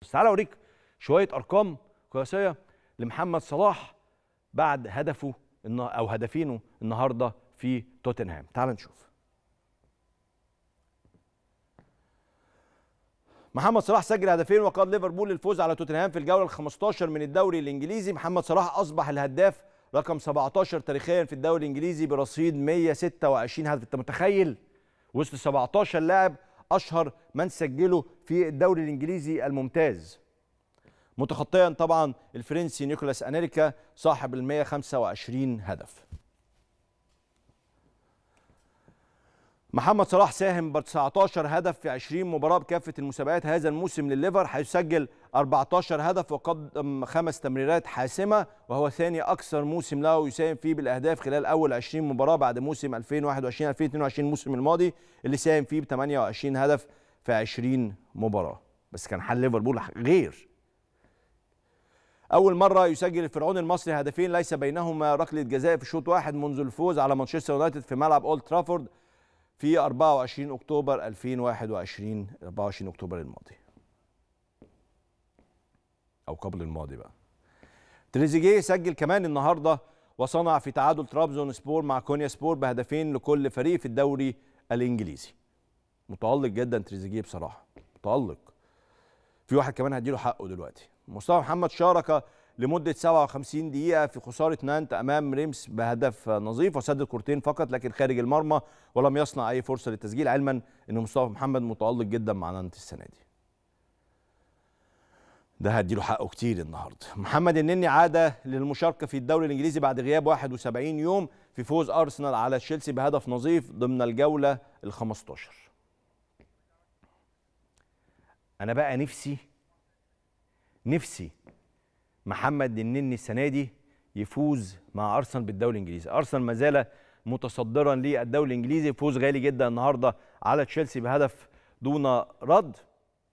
بس تعالى اوريك شويه ارقام قياسيه لمحمد صلاح بعد هدفه او هدفينه النهارده في توتنهام تعال نشوف محمد صلاح سجل هدفين وقاد ليفربول للفوز على توتنهام في الجوله ال15 من الدوري الانجليزي محمد صلاح اصبح الهداف رقم 17 تاريخيا في الدوري الانجليزي برصيد 126 هدف انت متخيل وسط 17 لاعب اشهر من سجله في الدوري الانجليزي الممتاز متخطيا طبعا الفرنسي نيكولاس انيريكا صاحب ال 125 هدف محمد صلاح ساهم ب 19 هدف في 20 مباراة بكافة المسابقات هذا الموسم لليفر حيث سجل 14 هدف وقدم خمس تمريرات حاسمة وهو ثاني أكثر موسم له يساهم فيه بالأهداف خلال أول 20 مباراة بعد موسم 2021-2022 الموسم الماضي اللي ساهم فيه ب 28 هدف في 20 مباراة بس كان حل ليفربول غير أول مرة يسجل الفرعون المصري هدفين ليس بينهما ركلة جزاء في شوط واحد منذ الفوز على مانشستر يونايتد في ملعب أولد ترافورد في 24 أكتوبر 2021 24 أكتوبر الماضي أو قبل الماضي بقى تريزيجيه سجل كمان النهارده وصنع في تعادل ترابزون سبور مع كونيا سبور بهدفين لكل فريق في الدوري الانجليزي متالق جدا تريزيجيه بصراحه متالق في واحد كمان هديله حقه دلوقتي مصطفى محمد شارك لمده 57 دقيقه في خساره نانت امام ريمس بهدف نظيف وسدد كورتين فقط لكن خارج المرمى ولم يصنع اي فرصه للتسجيل علما ان مصطفى محمد متالق جدا مع نانت السنه دي. ده هديله حقه كتير النهارده. محمد النني عاد للمشاركه في الدوري الانجليزي بعد غياب 71 يوم في فوز ارسنال على تشيلسي بهدف نظيف ضمن الجوله ال 15. انا بقى نفسي نفسي محمد النني السنه دي يفوز مع ارسنال بالدوري الانجليزي ارسنال ما زال متصدرا للدوري الانجليزي فوز غالي جدا النهارده على تشيلسي بهدف دون رد